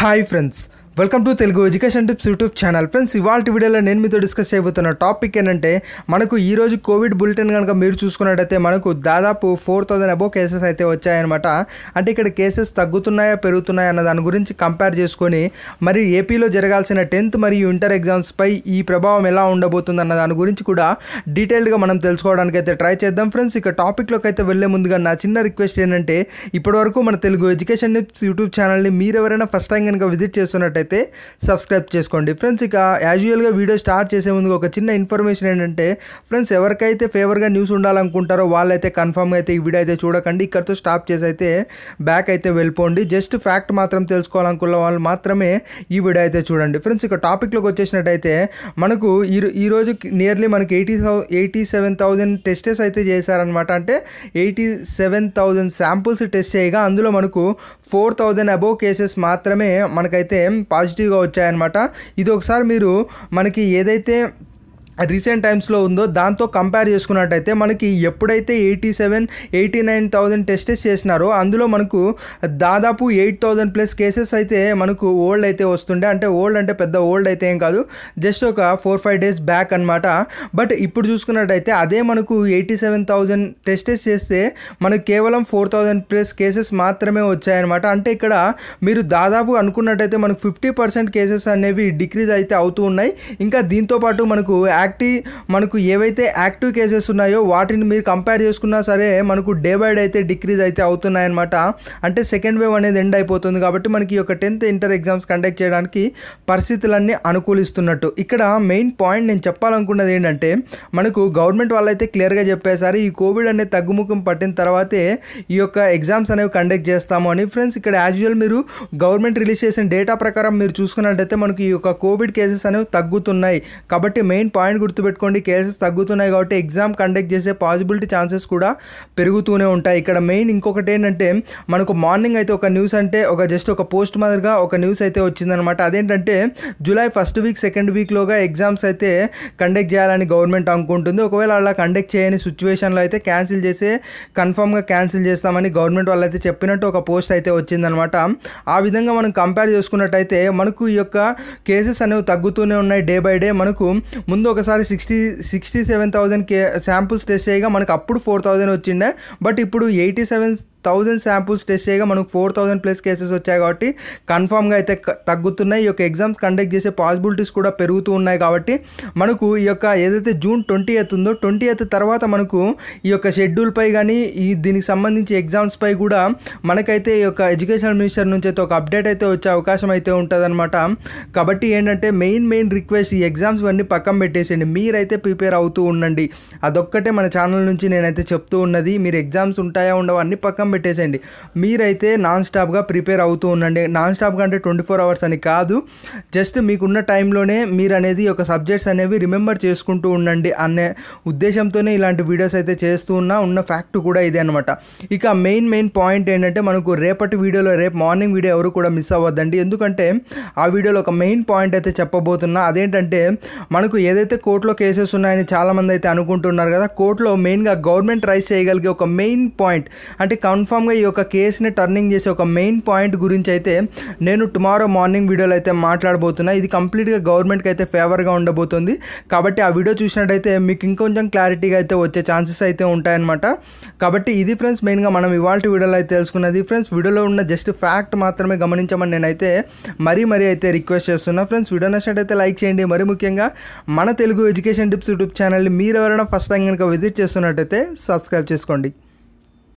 hi friends welcome to Telugu education tips YouTube channel friends ఇవాళ వీడియోలో నేను మీతో డిస్కస్ చేయబోతున్న టాపిక్ ఏంటంటే మనకు ఈరోజు కోవిడ్ బులెటిన్ కనుక మీరు చూసుకున్నట్టయితే మనకు దాదాపు ఫోర్ థౌజండ్ అబో కేసెస్ అయితే వచ్చాయన్నమాట అంటే ఇక్కడ కేసెస్ తగ్గుతున్నాయా పెరుగుతున్నాయా అన్న దాని గురించి కంపేర్ చేసుకొని మరి ఏపీలో జరగాల్సిన టెన్త్ మరియు ఇంటర్ ఎగ్జామ్స్పై ఈ ప్రభావం ఎలా ఉండబోతుంది అన్న దాని గురించి కూడా డీటెయిల్డ్గా మనం తెలుసుకోవడానికి అయితే ట్రై చేద్దాం ఫ్రెండ్స్ ఇక టాపిక్లోకి అయితే వెళ్ళే ముందుగా నా చిన్న రిక్వెస్ట్ ఏంటంటే ఇప్పటివరకు మన తెలుగు ఎడ్యుకేషన్ టిప్స్ యూట్యూబ్ ఛానల్ని మీరు ఎవరైనా ఫస్ట్ టైం కనుక విజిట్ చేస్తున్నట్టయితే అయితే సబ్స్క్రైబ్ చేసుకోండి ఫ్రెండ్స్ ఇక యాజువల్గా వీడియో స్టార్ట్ చేసే ముందు ఒక చిన్న ఇన్ఫర్మేషన్ ఏంటంటే ఫ్రెండ్స్ ఎవరికైతే ఫేవర్గా న్యూస్ ఉండాలనుకుంటారో వాళ్ళైతే కన్ఫామ్గా అయితే ఈ వీడియో అయితే చూడకండి ఇక్కడితో స్టాప్ చేసి అయితే బ్యాక్ అయితే వెళ్ళిపోండి జస్ట్ ఫ్యాక్ట్ మాత్రం తెలుసుకోవాలనుకున్న వాళ్ళు మాత్రమే ఈ వీడియో అయితే చూడండి ఫ్రెండ్స్ ఇక టాపిక్లోకి వచ్చేసినట్టయితే మనకు ఈ ఈరోజు నియర్లీ మనకి eighty eighty seven thousand tests అయితే చేశారనమాట అంటే eighty seven thousand samples test చేయగా అందులో మనకు ఫోర్ థౌజండ్ అబోవ్ కేసెస్ మాత్రమే మనకైతే పాజిటివ్గా వచ్చాయన్నమాట ఇది ఒకసారి మీరు మనకి ఏదైతే రీసెంట్ టైమ్స్లో ఉందో దాంతో కంపేర్ చేసుకున్నట్టయితే మనకి ఎప్పుడైతే eighty seven eighty nine thousand tests చేసినారో అందులో మనకు దాదాపు ఎయిట్ థౌజండ్ ప్లస్ కేసెస్ అయితే మనకు ఓల్డ్ అయితే వస్తుండే అంటే ఓల్డ్ అంటే పెద్ద ఓల్డ్ అయితే ఏం కాదు జస్ట్ ఒక ఫోర్ ఫైవ్ డేస్ బ్యాక్ అనమాట బట్ ఇప్పుడు చూసుకున్నట్టయితే అదే మనకు ఎయిటీ సెవెన్ థౌజండ్ టెస్టెస్ చేస్తే మనకు కేవలం ఫోర్ థౌజండ్ ప్లస్ కేసెస్ మాత్రమే వచ్చాయన్నమాట అంటే ఇక్కడ మీరు దాదాపు అనుకున్నట్టయితే మనకు ఫిఫ్టీ పర్సెంట్ కేసెస్ అనేవి డిక్రీజ్ అయితే అవుతూ ఉన్నాయి ఇంకా దీంతోపాటు మనకు యాక్టివ్ మనకు ఏవైతే యాక్టివ్ కేసెస్ ఉన్నాయో వాటిని మీరు కంపేర్ చేసుకున్నా సరే మనకు డే బై డే అయితే డిక్రీజ్ అయితే అవుతున్నాయన్నమాట అంటే సెకండ్ వేవ్ అనేది ఎండ్ అయిపోతుంది కాబట్టి మనకి ఈ టెన్త్ ఇంటర్ ఎగ్జామ్స్ కండక్ట్ చేయడానికి పరిస్థితులన్నీ అనుకూలిస్తున్నట్టు ఇక్కడ మెయిన్ పాయింట్ నేను చెప్పాలనుకున్నది ఏంటంటే మనకు గవర్నమెంట్ వాళ్ళైతే క్లియర్గా చెప్పేసారు ఈ కోవిడ్ అనేది తగ్గుముఖం పట్టిన తర్వాతే ఈ యొక్క ఎగ్జామ్స్ అనేవి కండక్ట్ చేస్తాము అని ఫ్రెండ్స్ ఇక్కడ యాజ్ యూజువల్ మీరు గవర్నమెంట్ రిలీజ్ చేసిన డేటా ప్రకారం మీరు చూసుకున్నట్టయితే మనకి ఈ యొక్క కోవిడ్ కేసెస్ అనేవి తగ్గుతున్నాయి కాబట్టి మెయిన్ పాయింట్ పాయింట్ గుర్తుపెట్టుకోండి కేసెస్ తగ్గుతున్నాయి కాబట్టి ఎగ్జామ్ కండక్ట్ చేసే పాసిబిలిటీ ఛాన్సెస్ కూడా పెరుగుతూనే ఉంటాయి ఇక్కడ మెయిన్ ఇంకొకటి ఏంటంటే మనకు మార్నింగ్ అయితే ఒక న్యూస్ అంటే ఒక జస్ట్ ఒక పోస్ట్ మాదిరిగా ఒక న్యూస్ అయితే వచ్చిందనమాట అదేంటంటే జూలై ఫస్ట్ వీక్ సెకండ్ వీక్లోగా ఎగ్జామ్స్ అయితే కండక్ట్ చేయాలని గవర్నమెంట్ అనుకుంటుంది ఒకవేళ అలా కండక్ట్ చేయని సిచ్యువేషన్లో అయితే క్యాన్సిల్ చేసే కన్ఫామ్గా క్యాన్సిల్ చేస్తామని గవర్నమెంట్ వాళ్ళు చెప్పినట్టు ఒక పోస్ట్ అయితే వచ్చిందనమాట ఆ విధంగా మనం కంపేర్ చేసుకున్నట్టయితే మనకు ఈ యొక్క కేసెస్ అనేవి తగ్గుతూనే ఉన్నాయి డే బై డే మనకు ముందు ఒక ఒకసారి sixty sixty seven thousand K samples test చేయగా మనకు అప్పుడు ఫోర్ థౌజండ్ వచ్చిండే బట్ ఇప్పుడు eighty seven thousand samples test చేయగా మనకు ఫోర్ థౌజండ్ ప్లస్ కేసెస్ వచ్చాయి కాబట్టి కన్ఫామ్గా అయితే తగ్గుతున్నాయి ఈ యొక్క ఎగ్జామ్స్ కండక్ట్ చేసే పాసిబిలిటీస్ కూడా పెరుగుతూ ఉన్నాయి కాబట్టి మనకు ఈ యొక్క ఏదైతే జూన్ ట్వంటీ ఎయిత్ ఉందో ట్వంటీ ఎయిత్ తర్వాత మనకు ఈ యొక్క షెడ్యూల్పై కానీ ఈ దీనికి సంబంధించి ఎగ్జామ్స్పై కూడా మనకైతే ఈ యొక్క ఎడ్యుకేషన్ మినిస్టర్ నుంచి అయితే ఒక అప్డేట్ అయితే వచ్చే అవకాశం అయితే ఉంటుందన్నమాట కాబట్టి ఏంటంటే మెయిన్ మెయిన్ రిక్వెస్ట్ ఈ ఎగ్జామ్స్ అన్నీ పక్కన పెట్టేసేయండి మీరైతే ప్రిపేర్ అవుతూ ఉండండి అదొక్కటే మన ఛానల్ నుంచి నేనైతే చెప్తూ ఉన్నది మీరు ఎగ్జామ్స్ ఉంటాయా ఉండవు అన్ని పక్కన పెట్టేసేయండి మీరైతే నాన్ స్టాప్గా ప్రిపేర్ అవుతూ ఉండండి నాన్ స్టాప్గా అంటే ట్వంటీ ఫోర్ అవర్స్ అని కాదు జస్ట్ మీకున్న టైంలోనే మీరు అనేది ఒక సబ్జెక్ట్స్ అనేవి రిమెంబర్ చేసుకుంటూ ఉండండి అనే ఉద్దేశంతోనే ఇలాంటి వీడియోస్ అయితే చేస్తూ ఉన్నా ఉన్న ఫ్యాక్ట్ కూడా ఇదే అనమాట ఇక మెయిన్ మెయిన్ పాయింట్ ఏంటంటే మనకు రేపటి వీడియోలో రేపు మార్నింగ్ వీడియో ఎవరు కూడా మిస్ అవ్వద్దండి ఎందుకంటే ఆ వీడియోలో ఒక మెయిన్ పాయింట్ అయితే చెప్పబోతున్నా అదేంటంటే మనకు ఏదైతే కోర్టులో కేసెస్ ఉన్నాయని చాలామంది అయితే అనుకుంటున్నారు కదా కోర్టులో మెయిన్గా గవర్నమెంట్ రైస్ చేయగలిగే ఒక మెయిన్ పాయింట్ అంటే కన్ కన్ఫామ్గా ఈ యొక్క కేసుని టర్నింగ్ చేసే ఒక మెయిన్ పాయింట్ గురించి అయితే నేను టుమారో మార్నింగ్ వీడియోలో అయితే మాట్లాడబోతున్నా ఇది కంప్లీట్గా గవర్నమెంట్కి అయితే ఫేవర్గా ఉండబోతుంది కాబట్టి ఆ వీడియో చూసినట్టయితే మీకు ఇంకొంచెం క్లారిటీగా అయితే వచ్చే ఛాన్సెస్ అయితే ఉంటాయన్నమాట కాబట్టి ఇది ఫ్రెండ్స్ మెయిన్గా మనం ఇవాళ వీడియోలో అయితే తెలుసుకున్నది ఫ్రెండ్స్ వీడియోలో ఉన్న జస్ట్ ఫ్యాక్ట్ మాత్రమే గమనించమని నేనైతే మరీ మరీ అయితే రిక్వెస్ట్ చేస్తున్నా ఫ్రెండ్స్ వీడియో నచ్చినట్టయితే లైక్ చేయండి మరి ముఖ్యంగా మన తెలుగు ఎడ్యుకేషన్ టిప్స్ యూట్యూబ్ ఛానల్ని మీరు ఎవరైనా ఫస్ట్ టైం కనుక విజిట్ చేస్తున్నట్టయితే సబ్స్క్రైబ్ చేసుకోండి